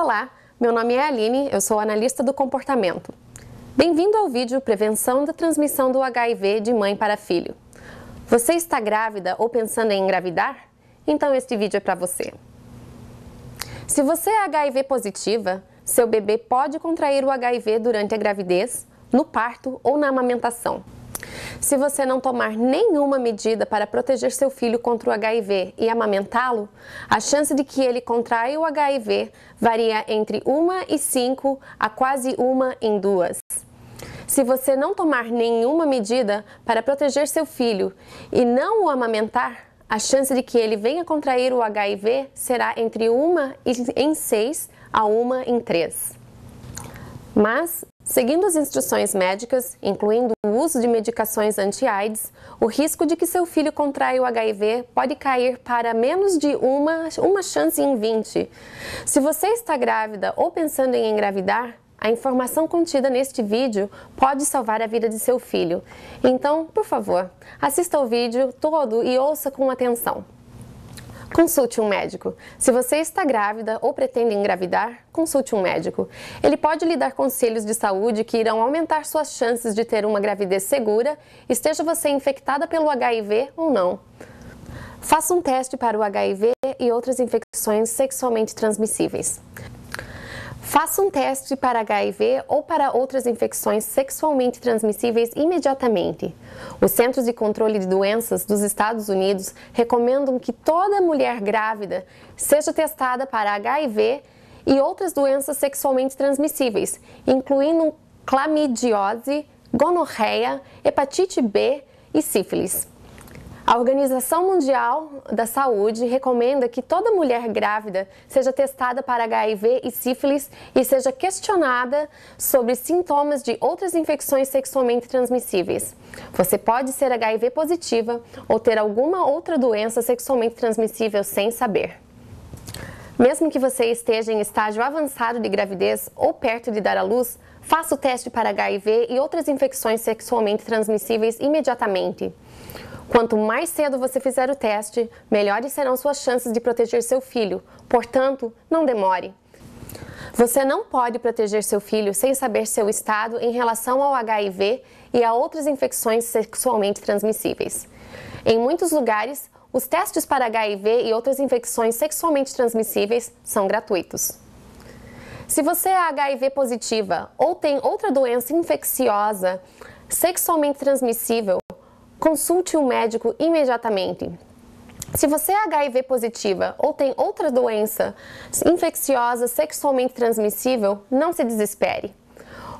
Olá, meu nome é Aline, eu sou analista do comportamento. Bem-vindo ao vídeo Prevenção da Transmissão do HIV de Mãe para Filho. Você está grávida ou pensando em engravidar? Então este vídeo é para você. Se você é HIV positiva, seu bebê pode contrair o HIV durante a gravidez, no parto ou na amamentação. Se você não tomar nenhuma medida para proteger seu filho contra o HIV e amamentá-lo, a chance de que ele contraia o HIV varia entre 1 em 5 a quase 1 em 2 se você não tomar nenhuma medida para proteger seu filho e não o amamentar, a chance de que ele venha contrair o HIV será entre 1 em 6 a 1 em 3. Mas, seguindo as instruções médicas, incluindo o uso de medicações anti-AIDS, o risco de que seu filho contraia o HIV pode cair para menos de uma, uma chance em 20. Se você está grávida ou pensando em engravidar, a informação contida neste vídeo pode salvar a vida de seu filho. Então, por favor, assista o vídeo todo e ouça com atenção. Consulte um médico. Se você está grávida ou pretende engravidar, consulte um médico. Ele pode lhe dar conselhos de saúde que irão aumentar suas chances de ter uma gravidez segura, esteja você infectada pelo HIV ou não. Faça um teste para o HIV e outras infecções sexualmente transmissíveis. Faça um teste para HIV ou para outras infecções sexualmente transmissíveis imediatamente. Os Centros de Controle de Doenças dos Estados Unidos recomendam que toda mulher grávida seja testada para HIV e outras doenças sexualmente transmissíveis, incluindo clamidiose, gonorreia, hepatite B e sífilis. A Organização Mundial da Saúde recomenda que toda mulher grávida seja testada para HIV e sífilis e seja questionada sobre sintomas de outras infecções sexualmente transmissíveis. Você pode ser HIV positiva ou ter alguma outra doença sexualmente transmissível sem saber. Mesmo que você esteja em estágio avançado de gravidez ou perto de dar à luz, faça o teste para HIV e outras infecções sexualmente transmissíveis imediatamente. Quanto mais cedo você fizer o teste, melhores serão suas chances de proteger seu filho. Portanto, não demore. Você não pode proteger seu filho sem saber seu estado em relação ao HIV e a outras infecções sexualmente transmissíveis. Em muitos lugares, os testes para HIV e outras infecções sexualmente transmissíveis são gratuitos. Se você é HIV positiva ou tem outra doença infecciosa sexualmente transmissível, Consulte um médico imediatamente. Se você é HIV positiva ou tem outra doença infecciosa sexualmente transmissível, não se desespere.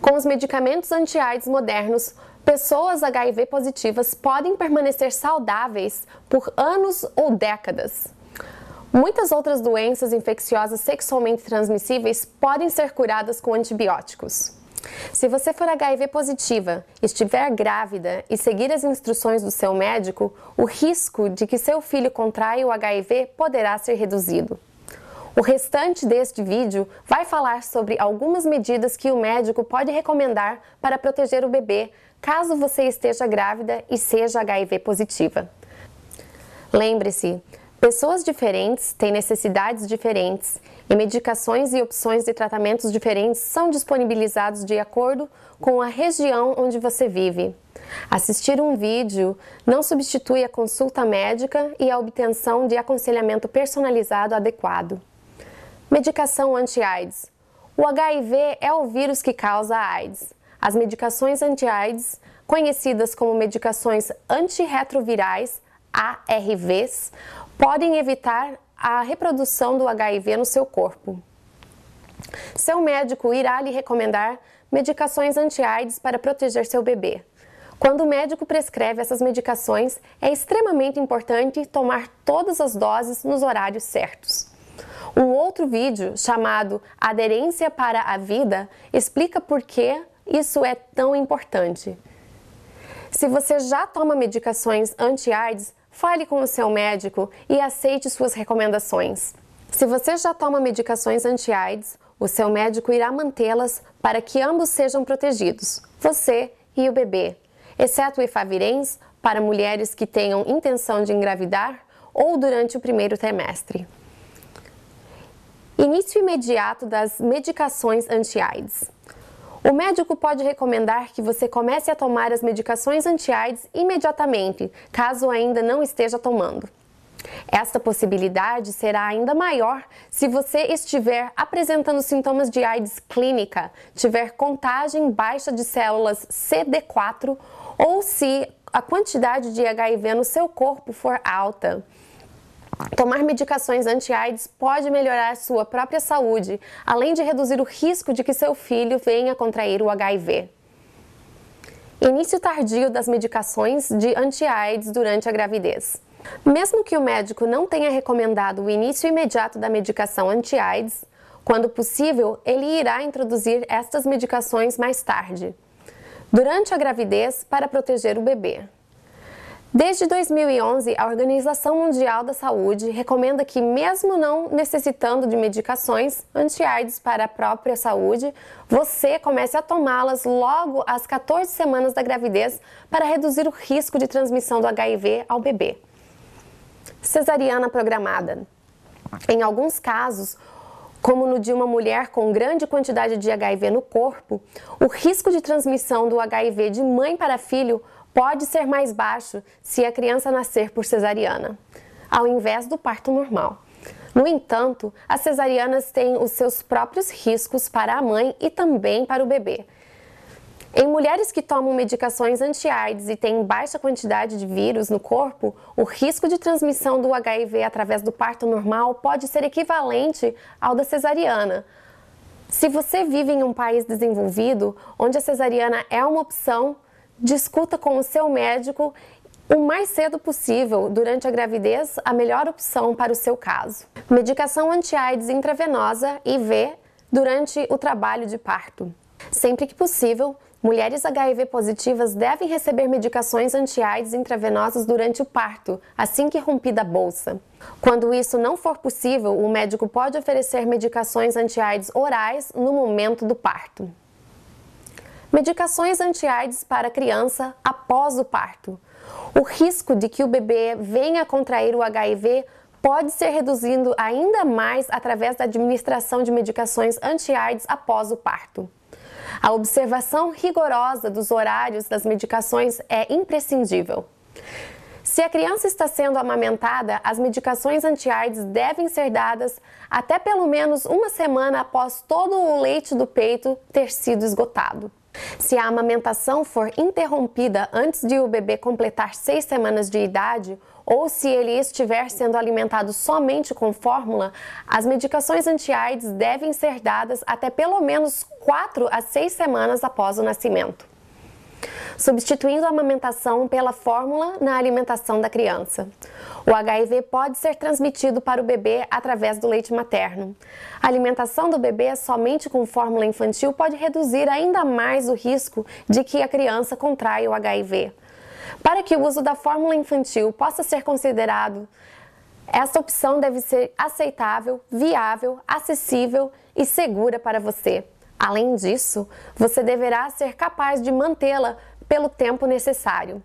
Com os medicamentos anti-AIDS modernos, pessoas HIV positivas podem permanecer saudáveis por anos ou décadas. Muitas outras doenças infecciosas sexualmente transmissíveis podem ser curadas com antibióticos. Se você for HIV positiva, estiver grávida e seguir as instruções do seu médico, o risco de que seu filho contraia o HIV poderá ser reduzido. O restante deste vídeo vai falar sobre algumas medidas que o médico pode recomendar para proteger o bebê caso você esteja grávida e seja HIV positiva. Lembre-se, Pessoas diferentes têm necessidades diferentes e medicações e opções de tratamentos diferentes são disponibilizados de acordo com a região onde você vive. Assistir um vídeo não substitui a consulta médica e a obtenção de aconselhamento personalizado adequado. Medicação anti-AIDS. O HIV é o vírus que causa a AIDS. As medicações anti-AIDS, conhecidas como medicações antirretrovirais, ARVs, podem evitar a reprodução do HIV no seu corpo. Seu médico irá lhe recomendar medicações anti-AIDS para proteger seu bebê. Quando o médico prescreve essas medicações, é extremamente importante tomar todas as doses nos horários certos. Um outro vídeo, chamado Aderência para a Vida, explica por que isso é tão importante. Se você já toma medicações anti-AIDS, Fale com o seu médico e aceite suas recomendações. Se você já toma medicações anti-AIDS, o seu médico irá mantê-las para que ambos sejam protegidos, você e o bebê, exceto o efavirens para mulheres que tenham intenção de engravidar ou durante o primeiro trimestre. Início imediato das medicações anti-AIDS. O médico pode recomendar que você comece a tomar as medicações anti-AIDS imediatamente, caso ainda não esteja tomando. Esta possibilidade será ainda maior se você estiver apresentando sintomas de AIDS clínica, tiver contagem baixa de células CD4 ou se a quantidade de HIV no seu corpo for alta. Tomar medicações anti-AIDS pode melhorar sua própria saúde, além de reduzir o risco de que seu filho venha contrair o HIV. Início tardio das medicações de anti-AIDS durante a gravidez. Mesmo que o médico não tenha recomendado o início imediato da medicação anti-AIDS, quando possível, ele irá introduzir estas medicações mais tarde, durante a gravidez, para proteger o bebê. Desde 2011, a Organização Mundial da Saúde recomenda que, mesmo não necessitando de medicações anti-AIDS para a própria saúde, você comece a tomá-las logo às 14 semanas da gravidez para reduzir o risco de transmissão do HIV ao bebê. Cesariana programada. Em alguns casos, como no de uma mulher com grande quantidade de HIV no corpo, o risco de transmissão do HIV de mãe para filho pode ser mais baixo se a criança nascer por cesariana, ao invés do parto normal. No entanto, as cesarianas têm os seus próprios riscos para a mãe e também para o bebê. Em mulheres que tomam medicações anti-AIDS e têm baixa quantidade de vírus no corpo, o risco de transmissão do HIV através do parto normal pode ser equivalente ao da cesariana. Se você vive em um país desenvolvido, onde a cesariana é uma opção, discuta com o seu médico o mais cedo possível, durante a gravidez, a melhor opção para o seu caso. Medicação anti-AIDS intravenosa, IV, durante o trabalho de parto. Sempre que possível, Mulheres HIV positivas devem receber medicações anti-AIDS intravenosas durante o parto, assim que rompida a bolsa. Quando isso não for possível, o médico pode oferecer medicações anti-AIDS orais no momento do parto. Medicações anti-AIDS para criança após o parto. O risco de que o bebê venha a contrair o HIV pode ser reduzido ainda mais através da administração de medicações anti-AIDS após o parto. A observação rigorosa dos horários das medicações é imprescindível. Se a criança está sendo amamentada, as medicações anti-AIDS devem ser dadas até pelo menos uma semana após todo o leite do peito ter sido esgotado. Se a amamentação for interrompida antes de o bebê completar seis semanas de idade, ou se ele estiver sendo alimentado somente com fórmula, as medicações anti-AIDS devem ser dadas até pelo menos 4 a 6 semanas após o nascimento, substituindo a amamentação pela fórmula na alimentação da criança. O HIV pode ser transmitido para o bebê através do leite materno. A alimentação do bebê somente com fórmula infantil pode reduzir ainda mais o risco de que a criança contraia o HIV. Para que o uso da fórmula infantil possa ser considerado, essa opção deve ser aceitável, viável, acessível e segura para você. Além disso, você deverá ser capaz de mantê-la pelo tempo necessário.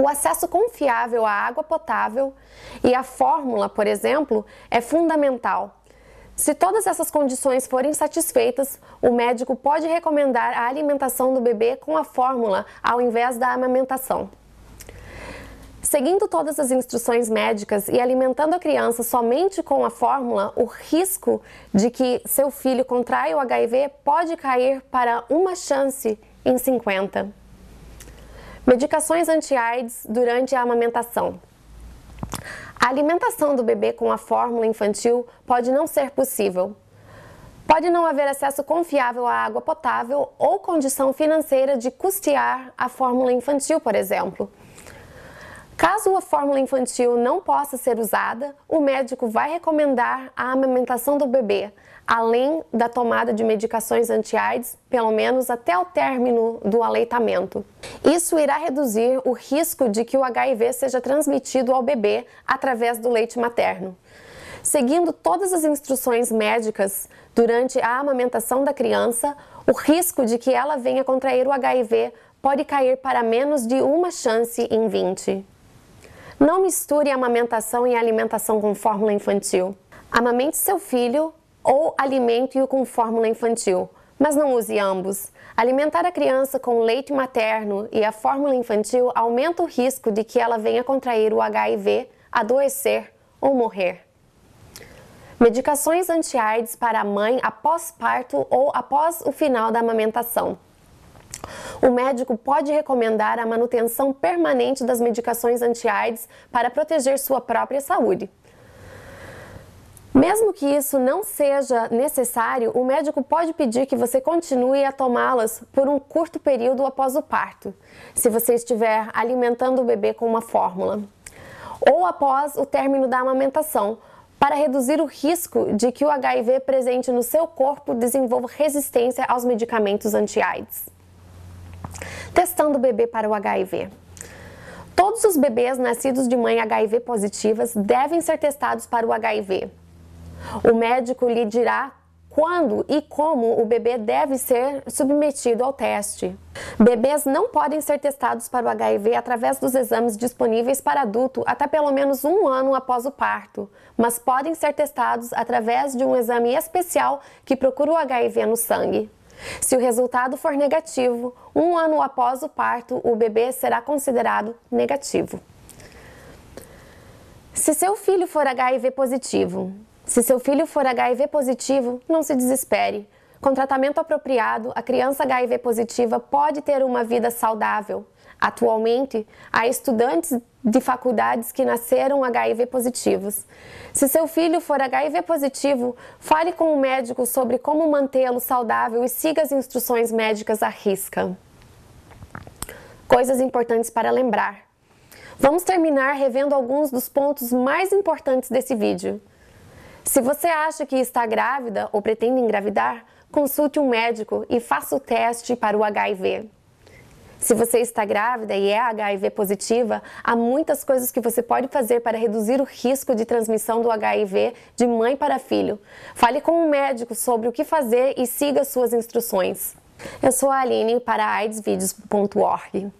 O acesso confiável à água potável e à fórmula, por exemplo, é fundamental se todas essas condições forem satisfeitas, o médico pode recomendar a alimentação do bebê com a fórmula ao invés da amamentação. Seguindo todas as instruções médicas e alimentando a criança somente com a fórmula, o risco de que seu filho contraia o HIV pode cair para uma chance em 50. Medicações anti-AIDS durante a amamentação. A alimentação do bebê com a fórmula infantil pode não ser possível. Pode não haver acesso confiável à água potável ou condição financeira de custear a fórmula infantil, por exemplo. Caso a fórmula infantil não possa ser usada, o médico vai recomendar a amamentação do bebê, além da tomada de medicações anti-AIDS, pelo menos até o término do aleitamento. Isso irá reduzir o risco de que o HIV seja transmitido ao bebê através do leite materno. Seguindo todas as instruções médicas durante a amamentação da criança, o risco de que ela venha contrair o HIV pode cair para menos de uma chance em 20. Não misture amamentação e alimentação com fórmula infantil. Amamente seu filho ou alimente-o com fórmula infantil, mas não use ambos. Alimentar a criança com leite materno e a fórmula infantil aumenta o risco de que ela venha contrair o HIV, adoecer ou morrer. Medicações anti-AIDS para a mãe após parto ou após o final da amamentação. O médico pode recomendar a manutenção permanente das medicações anti-AIDS para proteger sua própria saúde. Mesmo que isso não seja necessário, o médico pode pedir que você continue a tomá-las por um curto período após o parto, se você estiver alimentando o bebê com uma fórmula, ou após o término da amamentação, para reduzir o risco de que o HIV presente no seu corpo desenvolva resistência aos medicamentos anti-AIDS testando o bebê para o HIV. Todos os bebês nascidos de mãe HIV positivas devem ser testados para o HIV. O médico lhe dirá quando e como o bebê deve ser submetido ao teste. Bebês não podem ser testados para o HIV através dos exames disponíveis para adulto até pelo menos um ano após o parto, mas podem ser testados através de um exame especial que procura o HIV no sangue. Se o resultado for negativo, um ano após o parto, o bebê será considerado negativo. Se seu filho for HIV positivo, se seu filho for HIV positivo, não se desespere. Com tratamento apropriado, a criança HIV positiva pode ter uma vida saudável, atualmente a estudantes de faculdades que nasceram HIV positivos. Se seu filho for HIV positivo, fale com o médico sobre como mantê-lo saudável e siga as instruções médicas à risca. Coisas importantes para lembrar. Vamos terminar revendo alguns dos pontos mais importantes desse vídeo. Se você acha que está grávida ou pretende engravidar, consulte um médico e faça o teste para o HIV. Se você está grávida e é HIV positiva, há muitas coisas que você pode fazer para reduzir o risco de transmissão do HIV de mãe para filho. Fale com um médico sobre o que fazer e siga suas instruções. Eu sou a Aline para AIDSVídeos.org.